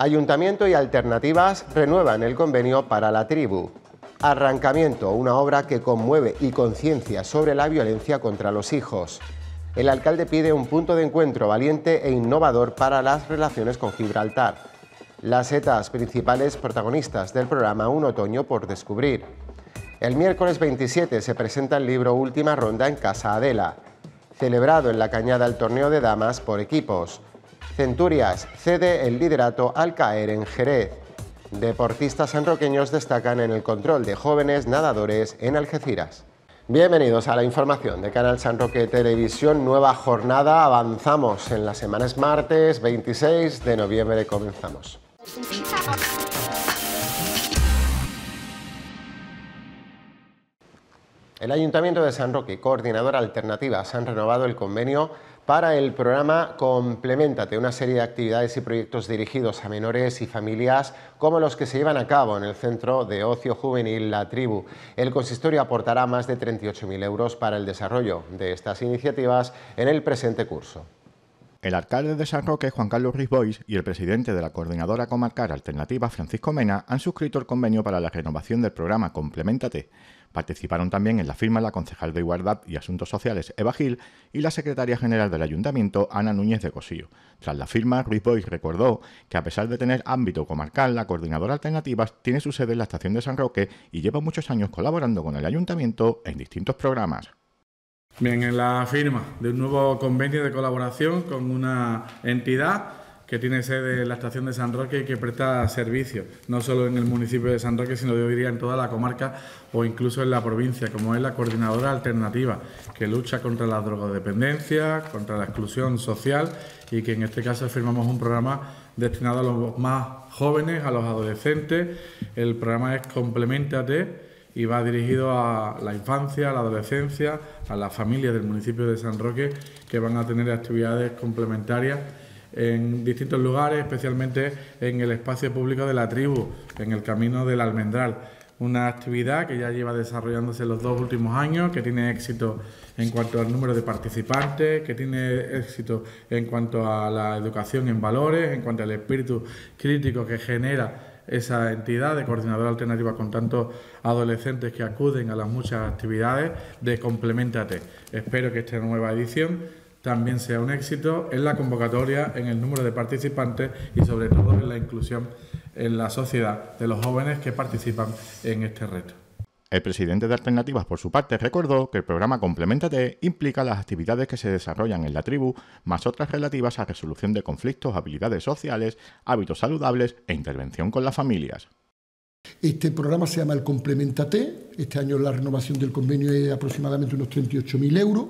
Ayuntamiento y Alternativas renuevan el convenio para la tribu. Arrancamiento, una obra que conmueve y conciencia sobre la violencia contra los hijos. El alcalde pide un punto de encuentro valiente e innovador para las relaciones con Gibraltar. Las setas principales protagonistas del programa Un otoño por descubrir. El miércoles 27 se presenta el libro Última Ronda en Casa Adela, celebrado en la Cañada el torneo de damas por equipos. Centurias cede el liderato al caer en Jerez. Deportistas sanroqueños destacan en el control de jóvenes nadadores en Algeciras. Bienvenidos a la información de Canal San Roque Televisión, nueva jornada, avanzamos en las semanas martes 26 de noviembre comenzamos. El Ayuntamiento de San Roque, Coordinadora Alternativa, se han renovado el convenio para el programa Complementate, una serie de actividades y proyectos dirigidos a menores y familias como los que se llevan a cabo en el Centro de Ocio Juvenil La Tribu. El consistorio aportará más de 38.000 euros para el desarrollo de estas iniciativas en el presente curso. El alcalde de San Roque, Juan Carlos Rizbois, y el presidente de la Coordinadora Comarcal Alternativa, Francisco Mena, han suscrito el convenio para la renovación del programa Complementate, Participaron también en la firma la concejal de Igualdad y Asuntos Sociales, Eva Gil, y la secretaria general del Ayuntamiento, Ana Núñez de Cosío. Tras la firma, Ruiz Boy recordó que a pesar de tener ámbito comarcal, la coordinadora Alternativas tiene su sede en la estación de San Roque y lleva muchos años colaborando con el Ayuntamiento en distintos programas. Bien, en la firma de un nuevo convenio de colaboración con una entidad que tiene sede en la estación de San Roque y que presta servicio, no solo en el municipio de San Roque, sino yo diría en toda la comarca o incluso en la provincia, como es la Coordinadora Alternativa, que lucha contra la drogodependencia, contra la exclusión social y que en este caso firmamos un programa destinado a los más jóvenes, a los adolescentes. El programa es Complementate y va dirigido a la infancia, a la adolescencia, a las familias del municipio de San Roque que van a tener actividades complementarias en distintos lugares, especialmente en el espacio público de la tribu, en el camino del almendral. Una actividad que ya lleva desarrollándose los dos últimos años, que tiene éxito en cuanto al número de participantes, que tiene éxito en cuanto a la educación en valores, en cuanto al espíritu crítico que genera esa entidad de coordinadora alternativa con tantos adolescentes que acuden a las muchas actividades de Complementate. Espero que esta nueva edición también sea un éxito en la convocatoria, en el número de participantes y sobre todo en la inclusión en la sociedad de los jóvenes que participan en este reto. El presidente de Alternativas, por su parte, recordó que el programa Complementate implica las actividades que se desarrollan en la tribu, más otras relativas a resolución de conflictos, habilidades sociales, hábitos saludables e intervención con las familias. Este programa se llama el Complementate. Este año la renovación del convenio es de aproximadamente unos 38.000 euros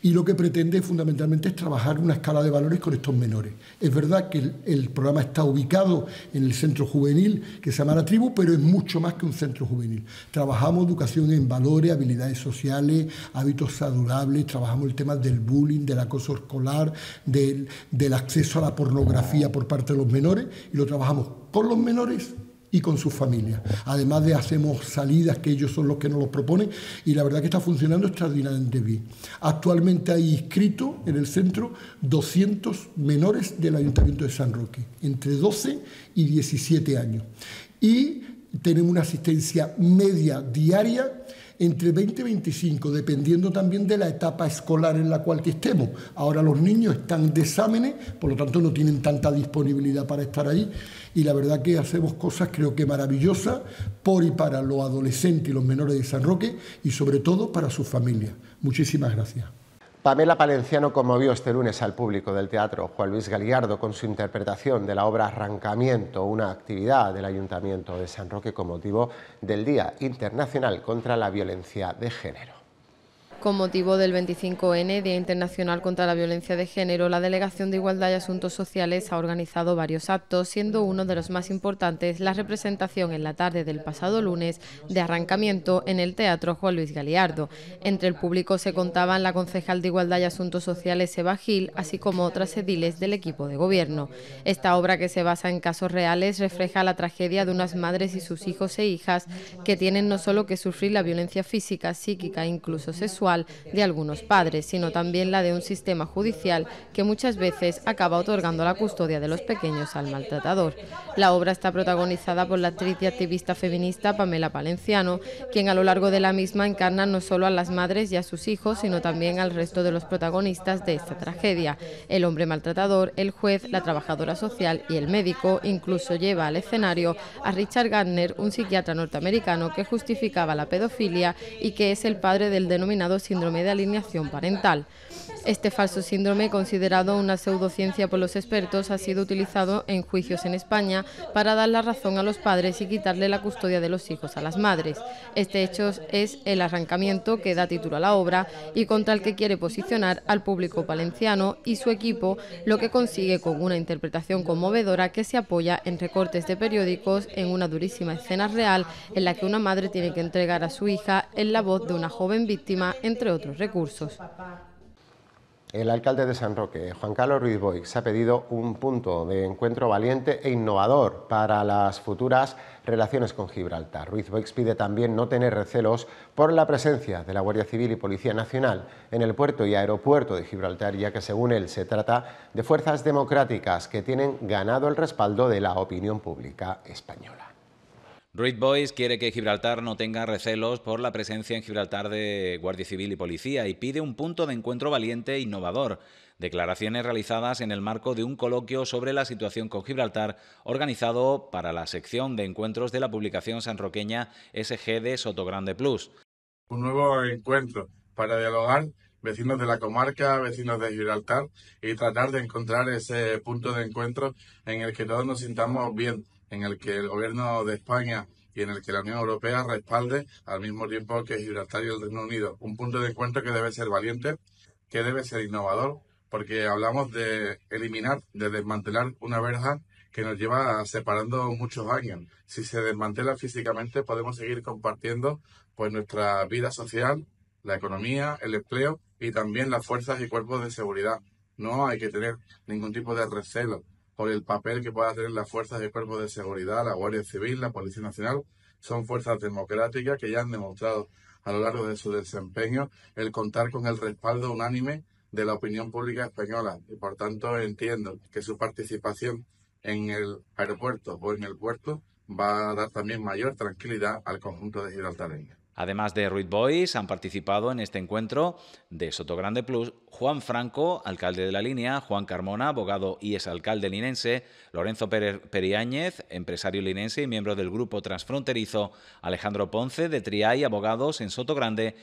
y lo que pretende fundamentalmente es trabajar una escala de valores con estos menores. Es verdad que el, programa está ubicado en el centro juvenil que se llama La Tribu, pero es mucho más que un centro juvenil. Trabajamos educación en valores, habilidades sociales, hábitos saludables, trabajamos el tema del bullying, del acoso escolar, del, del acceso a la pornografía por parte de los menores y lo trabajamos con los menores y con sus familias. Además de hacemos salidas que ellos son los que nos los proponen y la verdad que está funcionando extraordinariamente bien. Actualmente hay inscritos en el centro 200 menores del Ayuntamiento de San Roque, entre 12 y 17 años. Y tenemos una asistencia media diaria entre 20 y 25, dependiendo también de la etapa escolar en la cual estemos. Ahora los niños están de exámenes, por lo tanto no tienen tanta disponibilidad para estar ahí y la verdad que hacemos cosas creo que maravillosas por y para los adolescentes y los menores de San Roque y sobre todo para sus familias. Muchísimas gracias. Pamela Palenciano conmovió este lunes al público del teatro Juan Luis Galiardo con su interpretación de la obra Arrancamiento, una actividad del Ayuntamiento de San Roque con motivo del Día Internacional contra la Violencia de Género. Con motivo del 25N, Día Internacional contra la Violencia de Género, la Delegación de Igualdad y Asuntos Sociales ha organizado varios actos, siendo uno de los más importantes la representación en la tarde del pasado lunes de arrancamiento en el Teatro Juan Luis Galiardo. Entre el público se contaban la concejal de Igualdad y Asuntos Sociales, Eva Gil, así como otras ediles del equipo de gobierno. Esta obra, que se basa en casos reales, refleja la tragedia de unas madres y sus hijos e hijas que tienen no solo que sufrir la violencia física, psíquica e incluso sexual, de algunos padres, sino también la de un sistema judicial que muchas veces acaba otorgando la custodia de los pequeños al maltratador. La obra está protagonizada por la actriz y activista feminista Pamela Palenciano, quien a lo largo de la misma encarna no solo a las madres y a sus hijos, sino también al resto de los protagonistas de esta tragedia. El hombre maltratador, el juez, la trabajadora social y el médico incluso lleva al escenario a Richard Gardner, un psiquiatra norteamericano que justificaba la pedofilia y que es el padre del denominado síndrome de alineación parental. Este falso síndrome, considerado una pseudociencia por los expertos, ha sido utilizado en juicios en España para dar la razón a los padres y quitarle la custodia de los hijos a las madres. Este hecho es el arrancamiento que da título a la obra y contra el que quiere posicionar al público valenciano y su equipo, lo que consigue con una interpretación conmovedora que se apoya en recortes de periódicos en una durísima escena real en la que una madre tiene que entregar a su hija en la voz de una joven víctima, entre otros recursos. El alcalde de San Roque, Juan Carlos Ruiz Boix, ha pedido un punto de encuentro valiente e innovador para las futuras relaciones con Gibraltar. Ruiz Boix pide también no tener recelos por la presencia de la Guardia Civil y Policía Nacional en el puerto y aeropuerto de Gibraltar, ya que según él se trata de fuerzas democráticas que tienen ganado el respaldo de la opinión pública española. Reed Boyce quiere que Gibraltar no tenga recelos por la presencia en Gibraltar de Guardia Civil y Policía y pide un punto de encuentro valiente e innovador. Declaraciones realizadas en el marco de un coloquio sobre la situación con Gibraltar organizado para la sección de encuentros de la publicación sanroqueña SG de Sotogrande Plus. Un nuevo encuentro para dialogar vecinos de la comarca, vecinos de Gibraltar y tratar de encontrar ese punto de encuentro en el que todos nos sintamos bien en el que el gobierno de España y en el que la Unión Europea respalde al mismo tiempo que Gibraltar y el Reino Unido. Un punto de encuentro que debe ser valiente, que debe ser innovador, porque hablamos de eliminar, de desmantelar una verja que nos lleva separando muchos años. Si se desmantela físicamente, podemos seguir compartiendo pues nuestra vida social, la economía, el empleo y también las fuerzas y cuerpos de seguridad. No hay que tener ningún tipo de recelo por el papel que pueda tener las fuerzas de cuerpo de seguridad, la Guardia Civil, la Policía Nacional, son fuerzas democráticas que ya han demostrado a lo largo de su desempeño el contar con el respaldo unánime de la opinión pública española y por tanto entiendo que su participación en el aeropuerto o en el puerto va a dar también mayor tranquilidad al conjunto de Gibraltar. Además de Ruiz Boys, han participado en este encuentro de Sotogrande Plus Juan Franco, alcalde de la línea, Juan Carmona, abogado y exalcalde linense, Lorenzo Periáñez, empresario linense y miembro del grupo transfronterizo, Alejandro Ponce, de Triay Abogados en Sotogrande.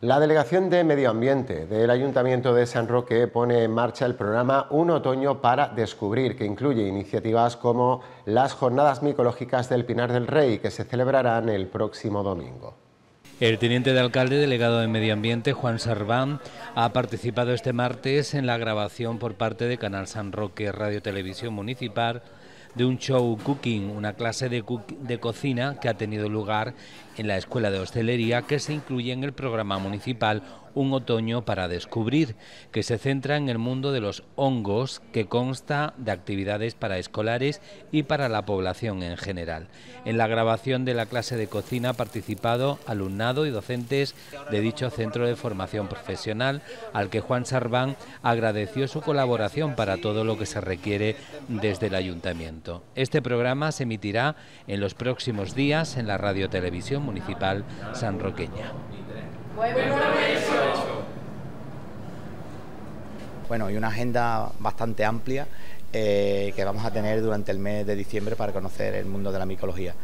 La Delegación de Medio Ambiente del Ayuntamiento de San Roque pone en marcha el programa Un Otoño para Descubrir, que incluye iniciativas como las Jornadas Micológicas del Pinar del Rey, que se celebrarán el próximo domingo. El teniente de alcalde delegado de Medio Ambiente, Juan Sarván, ha participado este martes en la grabación por parte de Canal San Roque Radio Televisión Municipal de un show cooking, una clase de, de cocina que ha tenido lugar en la Escuela de Hostelería que se incluye en el programa municipal un otoño para descubrir, que se centra en el mundo de los hongos, que consta de actividades para escolares y para la población en general. En la grabación de la clase de cocina ha participado alumnado y docentes de dicho centro de formación profesional, al que Juan Sarván agradeció su colaboración para todo lo que se requiere desde el ayuntamiento. Este programa se emitirá en los próximos días en la Radio Televisión Municipal San Roqueña. Bueno, y una agenda bastante amplia eh, que vamos a tener durante el mes de diciembre para conocer el mundo de la micología.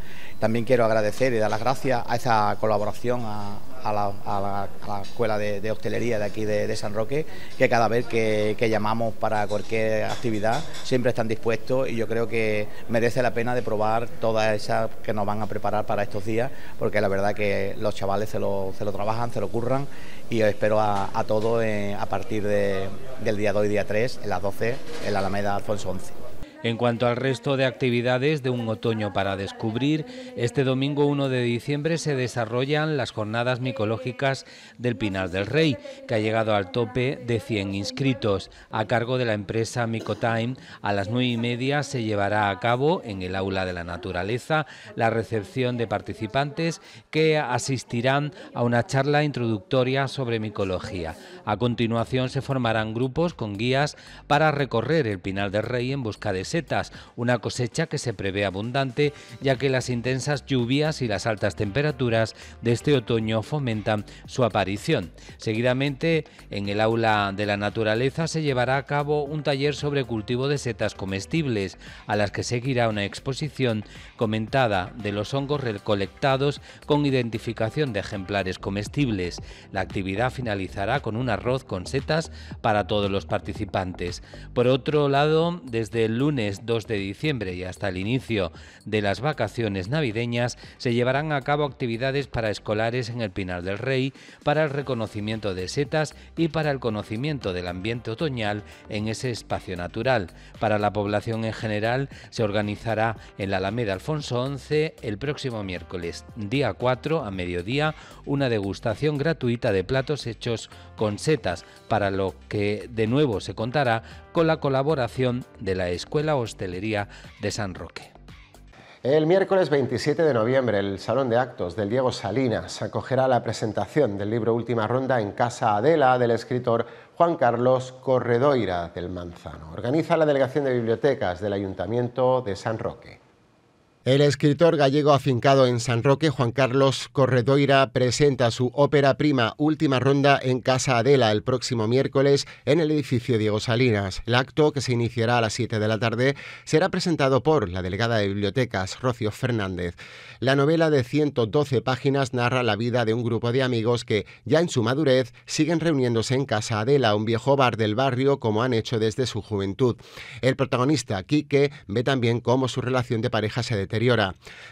También quiero agradecer y dar las gracias a esa colaboración a, la, Escuela de, Hostelería de aquí de, San Roque, que cada vez que, llamamos para cualquier actividad siempre están dispuestos y yo creo que merece la pena de probar todas esas que nos van a preparar para estos días, porque la verdad que los chavales se lo, trabajan, se lo curran y espero a, todos a partir del día 2 y día 3, en las 12, en la Alameda Alfonso 11. En cuanto al resto de actividades de un otoño para descubrir, este domingo 1 de diciembre se desarrollan las jornadas micológicas del Pinar del Rey, que ha llegado al tope de 100 inscritos. A cargo de la empresa Micotime, a las 9 y media se llevará a cabo en el Aula de la Naturaleza la recepción de participantes que asistirán a una charla introductoria sobre micología. A continuación se formarán grupos con guías para recorrer el Pinar del Rey en busca de setas, una cosecha que se prevé abundante ya que las intensas lluvias y las altas temperaturas de este otoño fomentan su aparición. Seguidamente, en el aula de la naturaleza se llevará a cabo un taller sobre cultivo de setas comestibles, a las que seguirá una exposición comentada de los hongos recolectados con identificación de ejemplares comestibles. La actividad finalizará con un arroz con setas para todos los participantes. Por otro lado, desde el lunes 2 de diciembre y hasta el inicio de las vacaciones navideñas se llevarán a cabo actividades para escolares en el Pinar del Rey, para el reconocimiento de setas y para el conocimiento del ambiente otoñal en ese espacio natural. Para la población en general se organizará en la Alameda Alfonso XI... el próximo miércoles, día 4 a mediodía, una degustación gratuita de platos hechos con setas, para lo que de nuevo se contará con la colaboración de la Escuela Hostelería de San Roque. El miércoles 27 de noviembre, el Salón de Actos del Diego Salinas acogerá la presentación del libro Última Ronda en Casa Adela del escritor Juan Carlos Corredoira del Manzano. Organiza la Delegación de Bibliotecas del Ayuntamiento de San Roque. El escritor gallego afincado en San Roque, Juan Carlos Corredoira, presenta su ópera prima Última Ronda en Casa Adela el próximo miércoles en el edificio Diego Salinas. El acto, que se iniciará a las 7 de la tarde, será presentado por la delegada de bibliotecas, Rocio Fernández. La novela de 112 páginas narra la vida de un grupo de amigos que, ya en su madurez, siguen reuniéndose en Casa Adela, un viejo bar del barrio, como han hecho desde su juventud. El protagonista, Quique, ve también cómo su relación de pareja se detiene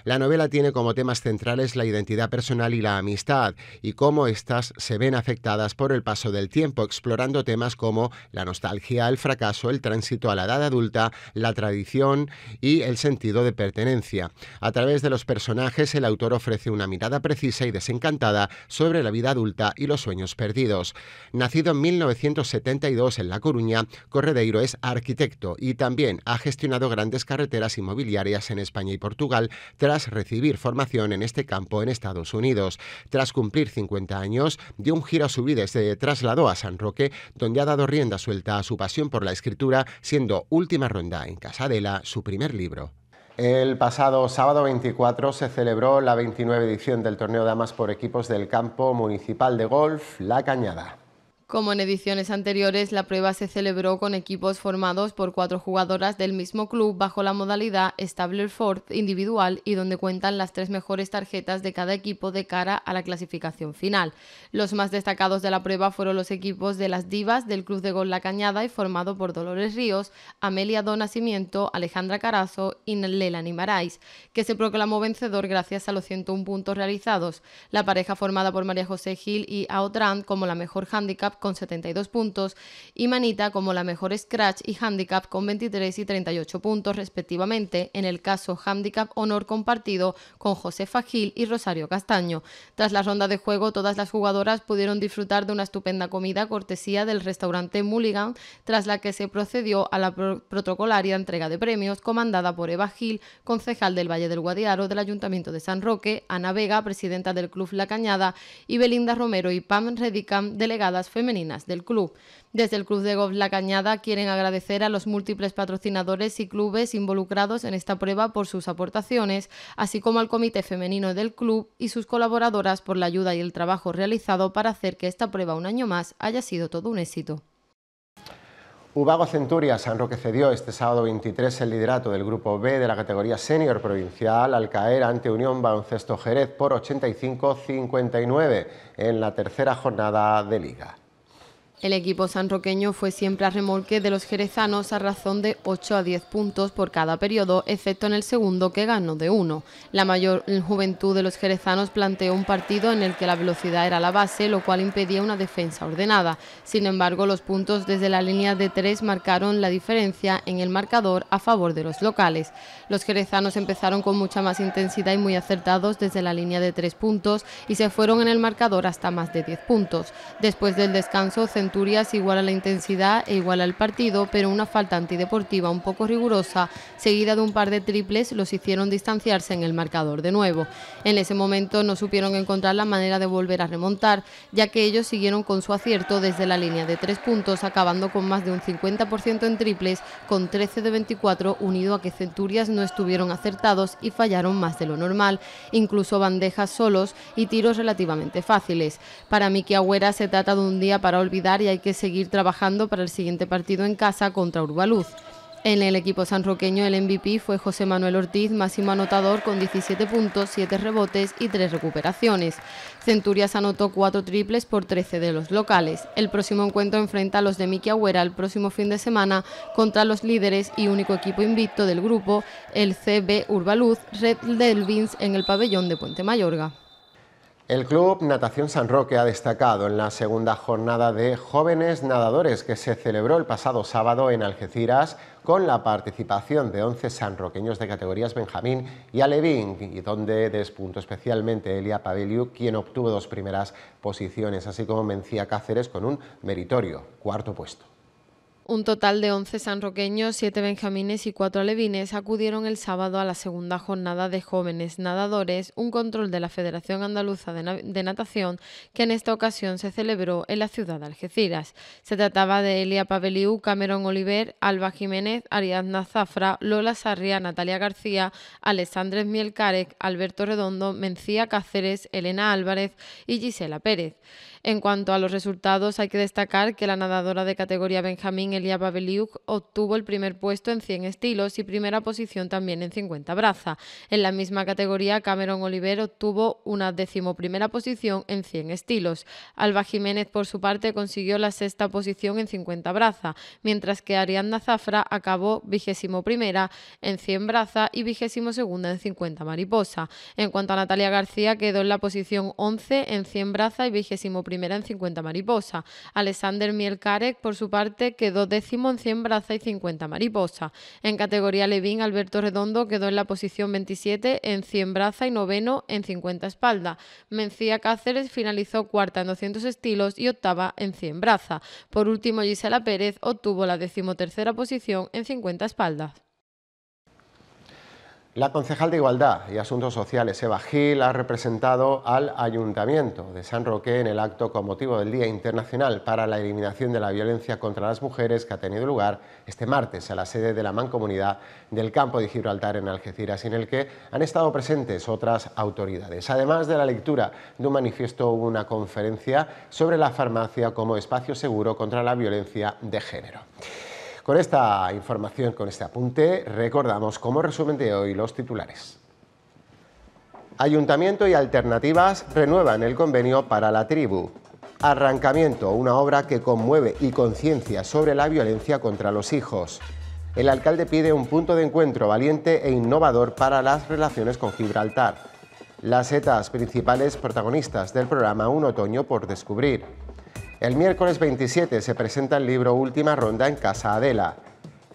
la novela tiene como temas centrales la identidad personal y la amistad, y cómo éstas se ven afectadas por el paso del tiempo, explorando temas como la nostalgia, el fracaso, el tránsito a la edad adulta, la tradición y el sentido de pertenencia. A través de los personajes, el autor ofrece una mirada precisa y desencantada sobre la vida adulta y los sueños perdidos. Nacido en 1972 en La Coruña, Corredeiro es arquitecto y también ha gestionado grandes carreteras inmobiliarias en España y Portugal. Portugal tras recibir formación en este campo en Estados Unidos. Tras cumplir 50 años, dio un giro a su vida y se trasladó a San Roque, donde ha dado rienda suelta a su pasión por la escritura, siendo última ronda en Casadela su primer libro. El pasado sábado 24 se celebró la 29 edición del torneo Damas por equipos del campo municipal de golf La Cañada. Como en ediciones anteriores, la prueba se celebró con equipos formados por cuatro jugadoras del mismo club bajo la modalidad Stableford individual y donde cuentan las tres mejores tarjetas de cada equipo de cara a la clasificación final. Los más destacados de la prueba fueron los equipos de las Divas del Club de Gol La Cañada y formado por Dolores Ríos, Amelia Do Alejandra Carazo y Lela Nimarais, que se proclamó vencedor gracias a los 101 puntos realizados. La pareja formada por María José Gil y Aotran como la mejor handicap con 72 puntos y Manita como la mejor Scratch y Handicap con 23 y 38 puntos respectivamente, en el caso Handicap Honor compartido con José Fajil y Rosario Castaño. Tras la ronda de juego, todas las jugadoras pudieron disfrutar de una estupenda comida cortesía del restaurante Mulligan, tras la que se procedió a la protocolaria entrega de premios comandada por Eva Gil, concejal del Valle del Guadiaro del Ayuntamiento de San Roque, Ana Vega, presidenta del Club La Cañada, y Belinda Romero y Pam Redicam, delegadas femeninas femeninas del club. Desde el Club de Golf La Cañada quieren agradecer a los múltiples patrocinadores y clubes involucrados en esta prueba por sus aportaciones, así como al Comité Femenino del club y sus colaboradoras por la ayuda y el trabajo realizado para hacer que esta prueba un año más haya sido todo un éxito. Ubago Centurias cedió este sábado 23 el liderato del Grupo B de la categoría Senior Provincial al caer ante Unión Baloncesto Jerez por 85-59 en la tercera jornada de Liga. El equipo sanroqueño fue siempre a remolque de los jerezanos a razón de 8 a 10 puntos por cada periodo, excepto en el segundo que ganó de 1. La mayor juventud de los jerezanos planteó un partido en el que la velocidad era la base, lo cual impedía una defensa ordenada. Sin embargo, los puntos desde la línea de 3 marcaron la diferencia en el marcador a favor de los locales. Los jerezanos empezaron con mucha más intensidad y muy acertados desde la línea de 3 puntos y se fueron en el marcador hasta más de 10 puntos. Después del descanso, centurias igual a la intensidad e igual al partido, pero una falta antideportiva un poco rigurosa, seguida de un par de triples, los hicieron distanciarse en el marcador de nuevo. En ese momento no supieron encontrar la manera de volver a remontar, ya que ellos siguieron con su acierto desde la línea de tres puntos, acabando con más de un 50% en triples, con 13 de 24, unido a que Centurias no estuvieron acertados y fallaron más de lo normal, incluso bandejas solos y tiros relativamente fáciles. Para Miki Agüera se trata de un día para olvidar y hay que seguir trabajando para el siguiente partido en casa contra Urbaluz. En el equipo sanroqueño el MVP fue José Manuel Ortiz, máximo anotador con 17 puntos, 7 rebotes y 3 recuperaciones. Centurias anotó 4 triples por 13 de los locales. El próximo encuentro enfrenta a los de Miki Agüera el próximo fin de semana contra los líderes y único equipo invicto del grupo, el CB Urbaluz Red Delvins en el pabellón de Puente Mayorga. El Club Natación San Roque ha destacado en la segunda jornada de Jóvenes Nadadores que se celebró el pasado sábado en Algeciras con la participación de 11 sanroqueños de categorías Benjamín y Alevín y donde despuntó especialmente Elia Paveliu quien obtuvo dos primeras posiciones así como Mencía Cáceres con un meritorio cuarto puesto. Un total de 11 sanroqueños, 7 benjamines y 4 alevines acudieron el sábado a la segunda jornada de jóvenes nadadores, un control de la Federación Andaluza de, Natación que en esta ocasión se celebró en la ciudad de Algeciras. Se trataba de Elia Paveliu, Cameron Oliver, Alba Jiménez, Ariadna Zafra, Lola Sarria, Natalia García, Alessandres Mielcarec, Alberto Redondo, Mencía Cáceres, Elena Álvarez y Gisela Pérez. En cuanto a los resultados, hay que destacar que la nadadora de categoría Benjamín Elia Babeliuk obtuvo el primer puesto en 100 estilos y primera posición también en 50 braza. En la misma categoría, Cameron Oliver obtuvo una decimoprimera posición en 100 estilos. Alba Jiménez, por su parte, consiguió la sexta posición en 50 braza, mientras que Arianda Zafra acabó vigésimo primera en 100 braza y vigésimo segunda en 50 mariposa. En cuanto a Natalia García, quedó en la posición 11 en 100 braza y vigésimo primera en 50 mariposa. Alexander Mielkarek, por su parte, quedó décimo en 100 braza y 50 mariposa. En categoría Levín, Alberto Redondo quedó en la posición 27 en 100 braza y noveno en 50 espalda. Mencía Cáceres finalizó cuarta en 200 estilos y octava en 100 braza. Por último, Gisela Pérez obtuvo la decimotercera posición en 50 espaldas. La concejal de Igualdad y Asuntos Sociales, Eva Gil, ha representado al Ayuntamiento de San Roque en el acto con motivo del Día Internacional para la Eliminación de la Violencia contra las Mujeres que ha tenido lugar este martes a la sede de la Mancomunidad del Campo de Gibraltar en Algeciras, en el que han estado presentes otras autoridades. Además de la lectura de un manifiesto, hubo una conferencia sobre la farmacia como espacio seguro contra la violencia de género. Con esta información, con este apunte, recordamos como resumen de hoy los titulares. Ayuntamiento y Alternativas renuevan el convenio para la tribu. Arrancamiento, una obra que conmueve y conciencia sobre la violencia contra los hijos. El alcalde pide un punto de encuentro valiente e innovador para las relaciones con Gibraltar. Las setas principales protagonistas del programa Un Otoño por Descubrir. El miércoles 27 se presenta el libro Última Ronda en Casa Adela,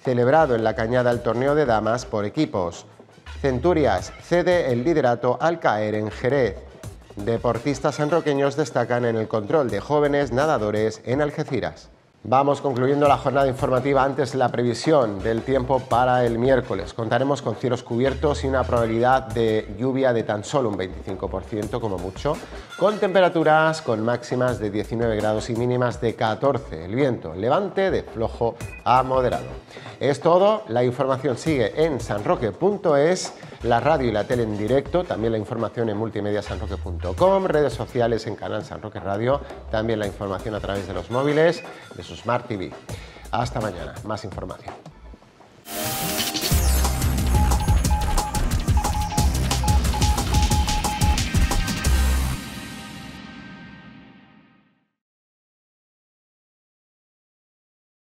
celebrado en la cañada el torneo de damas por equipos. Centurias cede el liderato al caer en Jerez. Deportistas sanroqueños destacan en el control de jóvenes nadadores en Algeciras. Vamos concluyendo la jornada informativa antes la previsión del tiempo para el miércoles. Contaremos con cielos cubiertos y una probabilidad de lluvia de tan solo un 25% como mucho, con temperaturas con máximas de 19 grados y mínimas de 14. El viento levante de flojo a moderado. Es todo, la información sigue en sanroque.es la radio y la tele en directo, también la información en multimediasanroque.com, redes sociales en Canal San Roque Radio, también la información a través de los móviles, de su Smart TV. Hasta mañana, más información.